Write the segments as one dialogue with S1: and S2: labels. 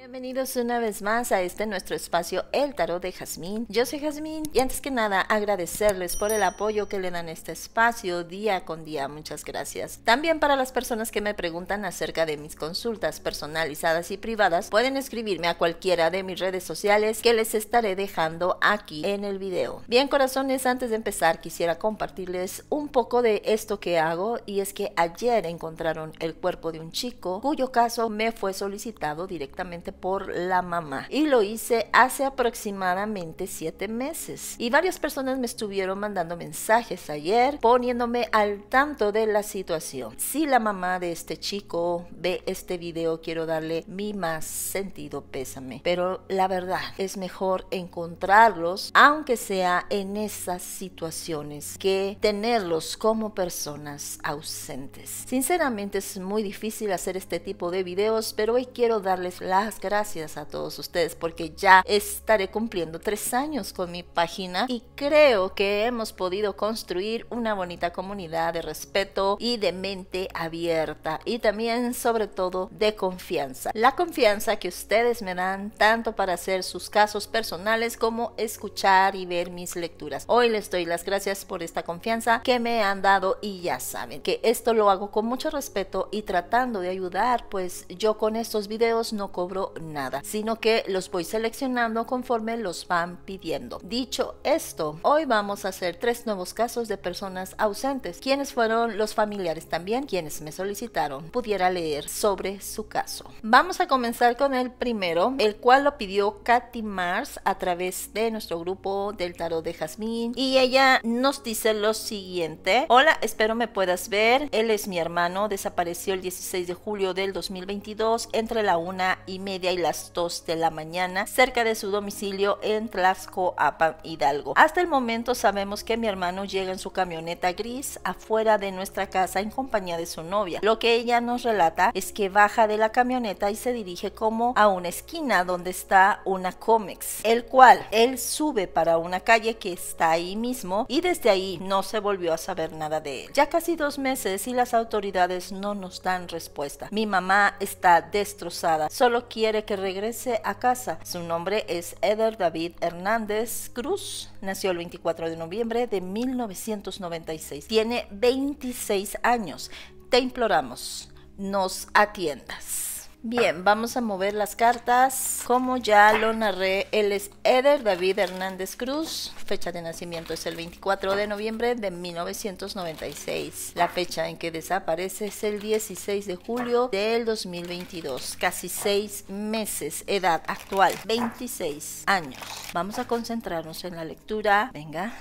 S1: Bienvenidos una vez más a este nuestro espacio El Tarot de Jazmín. Yo soy Jazmín y antes que nada agradecerles por el apoyo que le dan a este espacio día con día. Muchas gracias. También para las personas que me preguntan acerca de mis consultas personalizadas y privadas, pueden escribirme a cualquiera de mis redes sociales que les estaré dejando aquí en el video. Bien corazones, antes de empezar quisiera compartirles un poco de esto que hago y es que ayer encontraron el cuerpo de un chico cuyo caso me fue solicitado directamente por la mamá. Y lo hice hace aproximadamente siete meses. Y varias personas me estuvieron mandando mensajes ayer poniéndome al tanto de la situación. Si la mamá de este chico ve este video, quiero darle mi más sentido pésame. Pero la verdad es mejor encontrarlos, aunque sea en esas situaciones, que tenerlos como personas ausentes. Sinceramente es muy difícil hacer este tipo de videos, pero hoy quiero darles las gracias a todos ustedes porque ya estaré cumpliendo tres años con mi página y creo que hemos podido construir una bonita comunidad de respeto y de mente abierta y también sobre todo de confianza. La confianza que ustedes me dan tanto para hacer sus casos personales como escuchar y ver mis lecturas. Hoy les doy las gracias por esta confianza que me han dado y ya saben que esto lo hago con mucho respeto y tratando de ayudar pues yo con estos videos no cobro nada, sino que los voy seleccionando conforme los van pidiendo. Dicho esto, hoy vamos a hacer tres nuevos casos de personas ausentes, quienes fueron los familiares también, quienes me solicitaron pudiera leer sobre su caso. Vamos a comenzar con el primero, el cual lo pidió Katy Mars a través de nuestro grupo del tarot de Jazmín y ella nos dice lo siguiente, hola, espero me puedas ver, él es mi hermano, desapareció el 16 de julio del 2022 entre la una y media y las 2 de la mañana cerca de su domicilio en Tlaxcoapan, Hidalgo. Hasta el momento sabemos que mi hermano llega en su camioneta gris afuera de nuestra casa en compañía de su novia. Lo que ella nos relata es que baja de la camioneta y se dirige como a una esquina donde está una cómics, el cual él sube para una calle que está ahí mismo y desde ahí no se volvió a saber nada de él. Ya casi dos meses y las autoridades no nos dan respuesta. Mi mamá está destrozada, solo quiere que regrese a casa. Su nombre es Eder David Hernández Cruz. Nació el 24 de noviembre de 1996. Tiene 26 años. Te imploramos, nos atiendas. Bien, vamos a mover las cartas. Como ya lo narré, él es Eder David Hernández Cruz. Fecha de nacimiento es el 24 de noviembre de 1996. La fecha en que desaparece es el 16 de julio del 2022. Casi seis meses. Edad actual, 26 años. Vamos a concentrarnos en la lectura. Venga.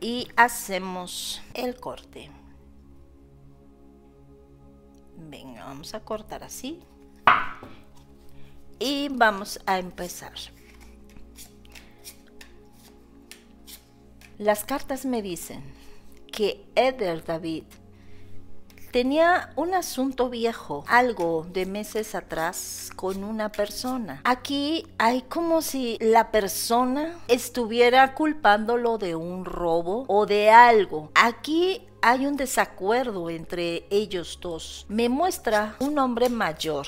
S1: Y hacemos el corte. Venga, vamos a cortar así. Y vamos a empezar. Las cartas me dicen que Eder David tenía un asunto viejo, algo de meses atrás con una persona. Aquí hay como si la persona estuviera culpándolo de un robo o de algo. Aquí hay un desacuerdo entre ellos dos. Me muestra un hombre mayor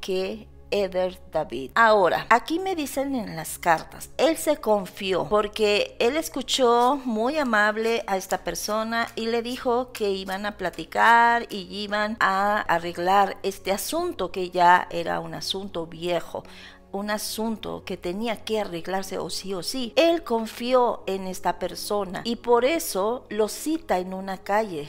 S1: que Eder David. Ahora, aquí me dicen en las cartas, él se confió porque él escuchó muy amable a esta persona y le dijo que iban a platicar y iban a arreglar este asunto que ya era un asunto viejo un asunto que tenía que arreglarse o sí o sí. Él confió en esta persona y por eso lo cita en una calle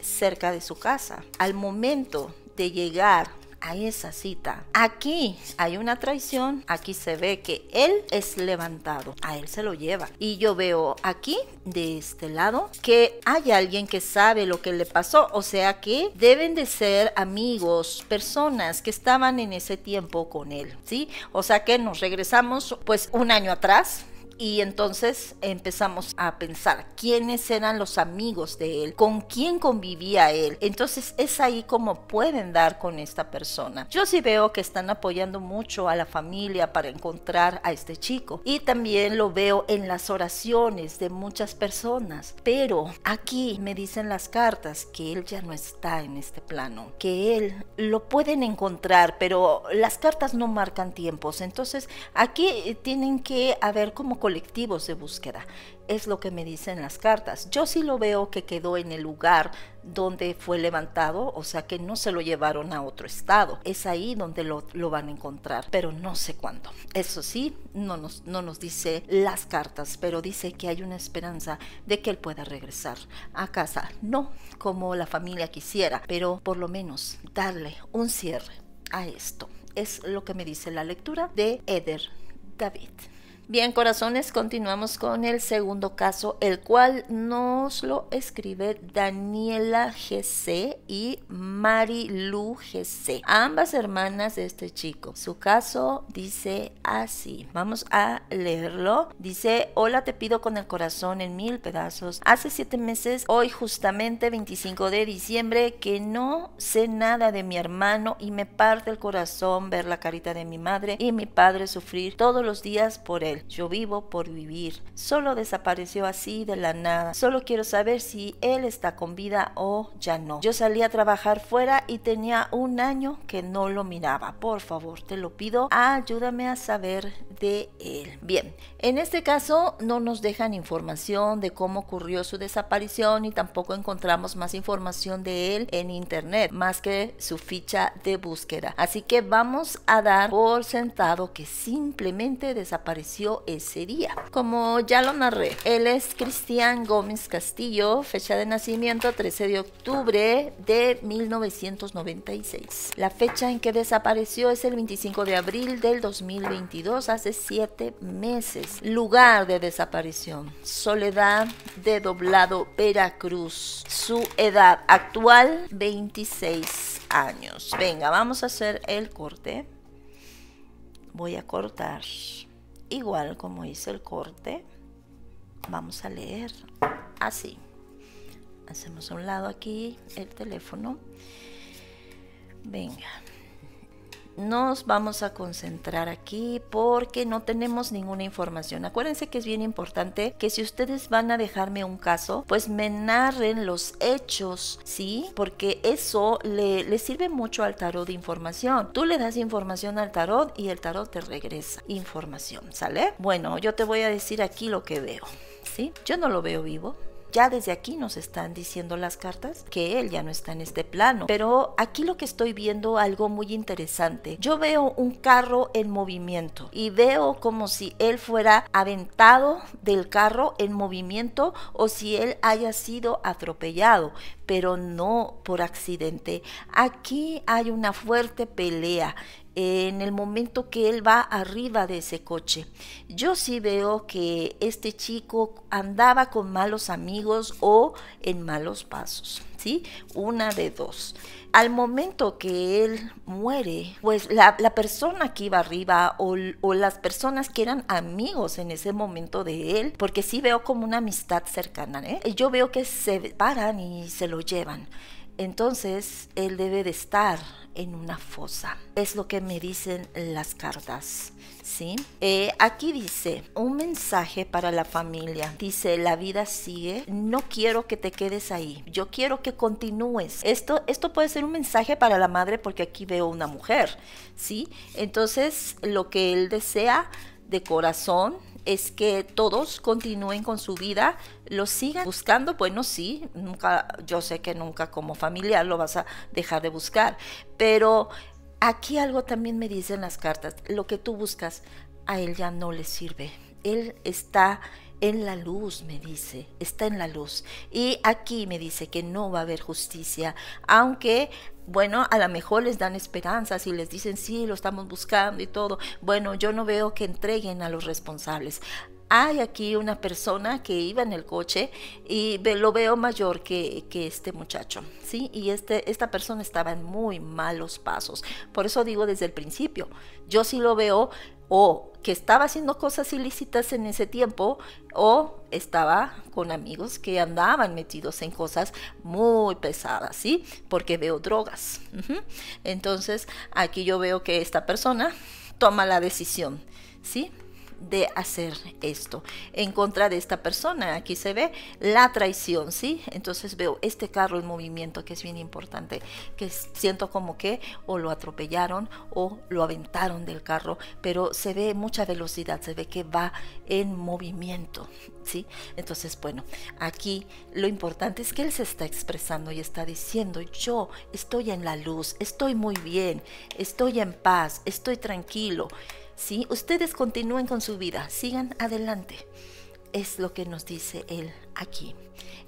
S1: cerca de su casa. Al momento de llegar a esa cita. Aquí hay una traición, aquí se ve que él es levantado, a él se lo lleva. Y yo veo aquí, de este lado, que hay alguien que sabe lo que le pasó, o sea que deben de ser amigos, personas que estaban en ese tiempo con él, ¿sí? O sea que nos regresamos pues un año atrás, y entonces empezamos a pensar quiénes eran los amigos de él, con quién convivía él. Entonces es ahí como pueden dar con esta persona. Yo sí veo que están apoyando mucho a la familia para encontrar a este chico. Y también lo veo en las oraciones de muchas personas. Pero aquí me dicen las cartas que él ya no está en este plano, que él lo pueden encontrar, pero las cartas no marcan tiempos. Entonces aquí tienen que haber como colectivos de búsqueda. Es lo que me dicen las cartas. Yo sí lo veo que quedó en el lugar donde fue levantado, o sea que no se lo llevaron a otro estado. Es ahí donde lo, lo van a encontrar, pero no sé cuándo. Eso sí, no nos, no nos dice las cartas, pero dice que hay una esperanza de que él pueda regresar a casa. No como la familia quisiera, pero por lo menos darle un cierre a esto. Es lo que me dice la lectura de Eder David. Bien, corazones, continuamos con el segundo caso, el cual nos lo escribe Daniela GC y Marilu GC, ambas hermanas de este chico. Su caso dice así, vamos a leerlo. Dice, hola, te pido con el corazón en mil pedazos. Hace siete meses, hoy justamente 25 de diciembre, que no sé nada de mi hermano y me parte el corazón ver la carita de mi madre y mi padre sufrir todos los días por él. Yo vivo por vivir. Solo desapareció así de la nada. Solo quiero saber si él está con vida o ya no. Yo salí a trabajar fuera y tenía un año que no lo miraba. Por favor, te lo pido. Ayúdame a saber de él. Bien, en este caso no nos dejan información de cómo ocurrió su desaparición y tampoco encontramos más información de él en internet, más que su ficha de búsqueda. Así que vamos a dar por sentado que simplemente desapareció ese día. Como ya lo narré, él es Cristian Gómez Castillo, fecha de nacimiento 13 de octubre de 1996. La fecha en que desapareció es el 25 de abril del 2022, hace 7 meses. Lugar de desaparición, Soledad de Doblado, Veracruz. Su edad actual, 26 años. Venga, vamos a hacer el corte. Voy a cortar igual como hice el corte vamos a leer así hacemos a un lado aquí el teléfono venga nos vamos a concentrar aquí porque no tenemos ninguna información. Acuérdense que es bien importante que si ustedes van a dejarme un caso, pues me narren los hechos, ¿sí? Porque eso le, sirve mucho al tarot de información. Tú le das información al tarot y el tarot te regresa información, ¿sale? Bueno, yo te voy a decir aquí lo que veo, ¿sí? Yo no lo veo vivo, ya desde aquí nos están diciendo las cartas que él ya no está en este plano. Pero aquí lo que estoy viendo algo muy interesante. Yo veo un carro en movimiento y veo como si él fuera aventado del carro en movimiento o si él haya sido atropellado, pero no por accidente. Aquí hay una fuerte pelea en el momento que él va arriba de ese coche. Yo sí veo que este chico andaba con malos amigos o en malos pasos, ¿sí? Una de dos. Al momento que él muere, pues la, persona que iba arriba o, o, las personas que eran amigos en ese momento de él, porque sí veo como una amistad cercana, ¿eh? Yo veo que se paran y se lo llevan entonces él debe de estar en una fosa. Es lo que me dicen las cartas. ¿sí? Eh, aquí dice, un mensaje para la familia. Dice, la vida sigue, no quiero que te quedes ahí, yo quiero que continúes. Esto, esto puede ser un mensaje para la madre porque aquí veo una mujer. ¿sí? Entonces, lo que él desea de corazón es que todos continúen con su vida, lo sigan buscando, bueno, sí, nunca, yo sé que nunca como familiar lo vas a dejar de buscar, pero aquí algo también me dicen las cartas, lo que tú buscas a él ya no le sirve, él está en la luz, me dice, está en la luz. Y aquí me dice que no va a haber justicia, aunque bueno, a lo mejor les dan esperanzas y les dicen, sí, lo estamos buscando y todo. Bueno, yo no veo que entreguen a los responsables. Hay aquí una persona que iba en el coche y lo veo mayor que, que este muchacho, ¿sí? Y este, esta persona estaba en muy malos pasos. Por eso digo desde el principio, yo sí lo veo o que estaba haciendo cosas ilícitas en ese tiempo o estaba con amigos que andaban metidos en cosas muy pesadas, ¿sí? Porque veo drogas. Entonces, aquí yo veo que esta persona toma la decisión, ¿sí? de hacer esto en contra de esta persona. Aquí se ve la traición, ¿sí? Entonces veo este carro en movimiento que es bien importante, que siento como que o lo atropellaron o lo aventaron del carro, pero se ve mucha velocidad, se ve que va en movimiento, ¿sí? Entonces, bueno, aquí lo importante es que él se está expresando y está diciendo, yo estoy en la luz, estoy muy bien, estoy en paz, estoy tranquilo si Ustedes continúen con su vida, sigan adelante. Es lo que nos dice él aquí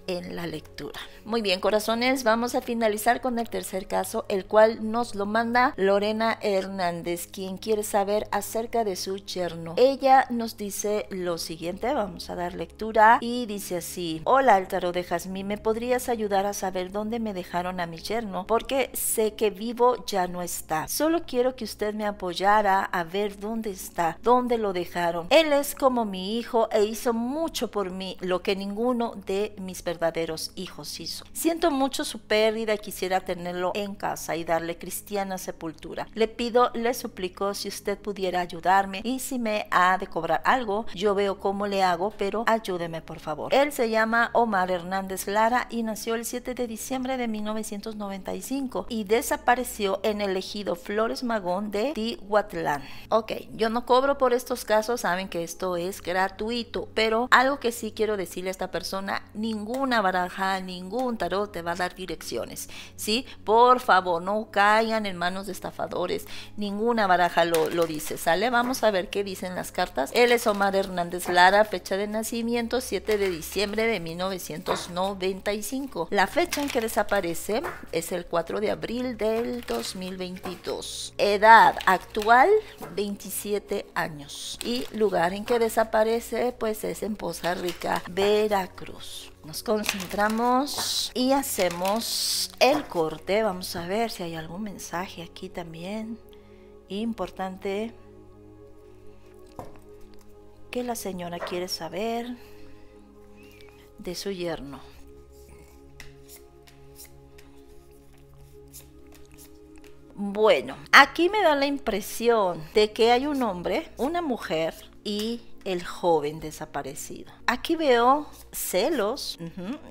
S1: en la lectura. Muy bien, corazones, vamos a finalizar con el tercer caso, el cual nos lo manda Lorena Hernández, quien quiere saber acerca de su yerno. Ella nos dice lo siguiente, vamos a dar lectura y dice así: "Hola, Álvaro de Jazmín, ¿me podrías ayudar a saber dónde me dejaron a mi yerno? Porque sé que vivo ya no está. Solo quiero que usted me apoyara a ver dónde está, dónde lo dejaron. Él es como mi hijo e hizo mucho por mí, lo que ningún de mis verdaderos hijos hizo. Siento mucho su pérdida y quisiera tenerlo en casa y darle cristiana sepultura. Le pido, le suplico si usted pudiera ayudarme y si me ha de cobrar algo, yo veo cómo le hago, pero ayúdeme por favor. Él se llama Omar Hernández Lara y nació el 7 de diciembre de 1995 y desapareció en el ejido Flores Magón de Tihuatlán. Ok, yo no cobro por estos casos, saben que esto es gratuito, pero algo que sí quiero decirle a esta persona ninguna baraja, ningún tarot te va a dar direcciones, ¿sí? Por favor, no caigan en manos de estafadores, ninguna baraja lo, lo dice, ¿sale? Vamos a ver qué dicen las cartas. Él es Omar Hernández Lara, fecha de nacimiento 7 de diciembre de 1995. La fecha en que desaparece es el 4 de abril del 2022. Edad actual 27 años. Y lugar en que desaparece pues es en Poza Rica, Veracruz cruz. Nos concentramos y hacemos el corte. Vamos a ver si hay algún mensaje aquí también importante que la señora quiere saber de su yerno. Bueno, aquí me da la impresión de que hay un hombre, una mujer y el joven desaparecido. Aquí veo celos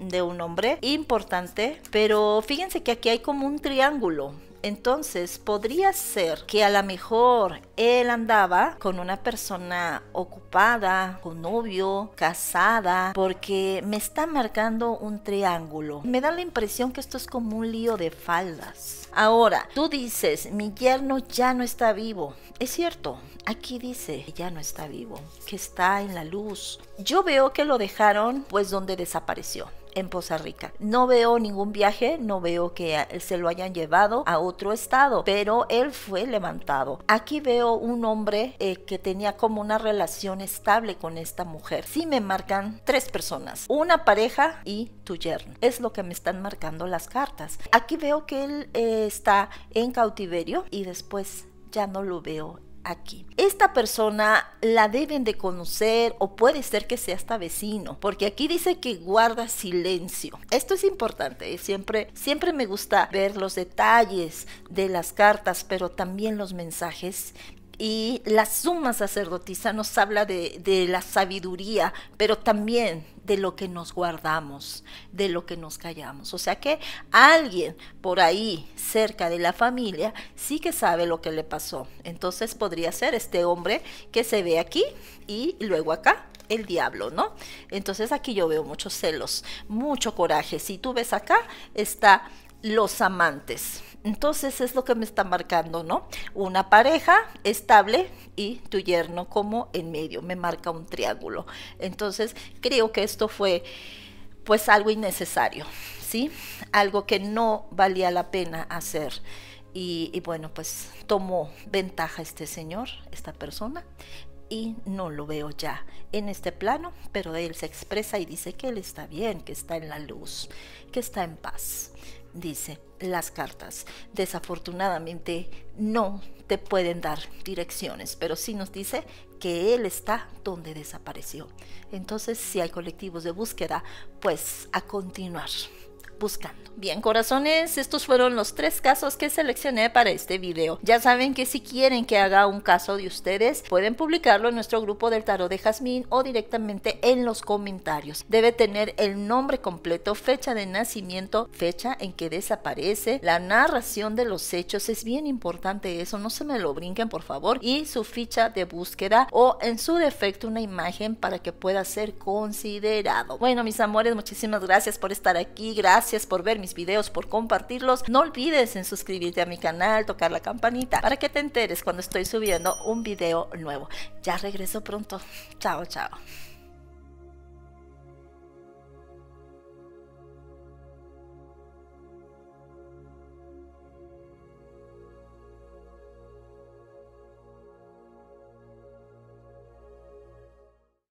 S1: de un hombre importante, pero fíjense que aquí hay como un triángulo entonces podría ser que a lo mejor él andaba con una persona ocupada, con novio, casada, porque me está marcando un triángulo. Me da la impresión que esto es como un lío de faldas. Ahora, tú dices, mi yerno ya no está vivo. Es cierto, aquí dice, ya no está vivo, que está en la luz. Yo veo que lo dejaron pues donde desapareció en Poza Rica. No veo ningún viaje, no veo que se lo hayan llevado a otro estado, pero él fue levantado. Aquí veo un hombre eh, que tenía como una relación estable con esta mujer. Sí me marcan tres personas, una pareja y tu yerno. Es lo que me están marcando las cartas. Aquí veo que él eh, está en cautiverio y después ya no lo veo aquí. Esta persona la deben de conocer o puede ser que sea hasta vecino, porque aquí dice que guarda silencio. Esto es importante, ¿eh? siempre, siempre me gusta ver los detalles de las cartas, pero también los mensajes y la suma sacerdotisa nos habla de, la sabiduría, pero también de lo que nos guardamos, de lo que nos callamos. O sea que alguien por ahí cerca de la familia sí que sabe lo que le pasó. Entonces podría ser este hombre que se ve aquí y luego acá el diablo, ¿no? Entonces aquí yo veo muchos celos, mucho coraje. Si tú ves acá, está los amantes. Entonces es lo que me está marcando, ¿no? Una pareja estable y tu yerno como en medio, me marca un triángulo. Entonces creo que esto fue pues algo innecesario, ¿sí? Algo que no valía la pena hacer. Y, bueno, pues tomó ventaja este señor, esta persona, y no lo veo ya en este plano, pero él se expresa y dice que él está bien, que está en la luz, que está en paz. Dice, las cartas. Desafortunadamente no te pueden dar direcciones, pero sí nos dice que él está donde desapareció. Entonces, si hay colectivos de búsqueda, pues a continuar buscando. Bien, corazones, estos fueron los tres casos que seleccioné para este video. Ya saben que si quieren que haga un caso de ustedes, pueden publicarlo en nuestro grupo del tarot de Jazmín o directamente en los comentarios. Debe tener el nombre completo, fecha de nacimiento, fecha en que desaparece, la narración de los hechos, es bien importante eso, no se me lo brinquen por favor, y su ficha de búsqueda o en su defecto una imagen para que pueda ser considerado. Bueno, mis amores, muchísimas gracias por estar aquí, gracias Gracias por ver mis videos, por compartirlos. No olvides en suscribirte a mi canal, tocar la campanita para que te enteres cuando estoy subiendo un video nuevo. Ya regreso pronto. Chao, chao.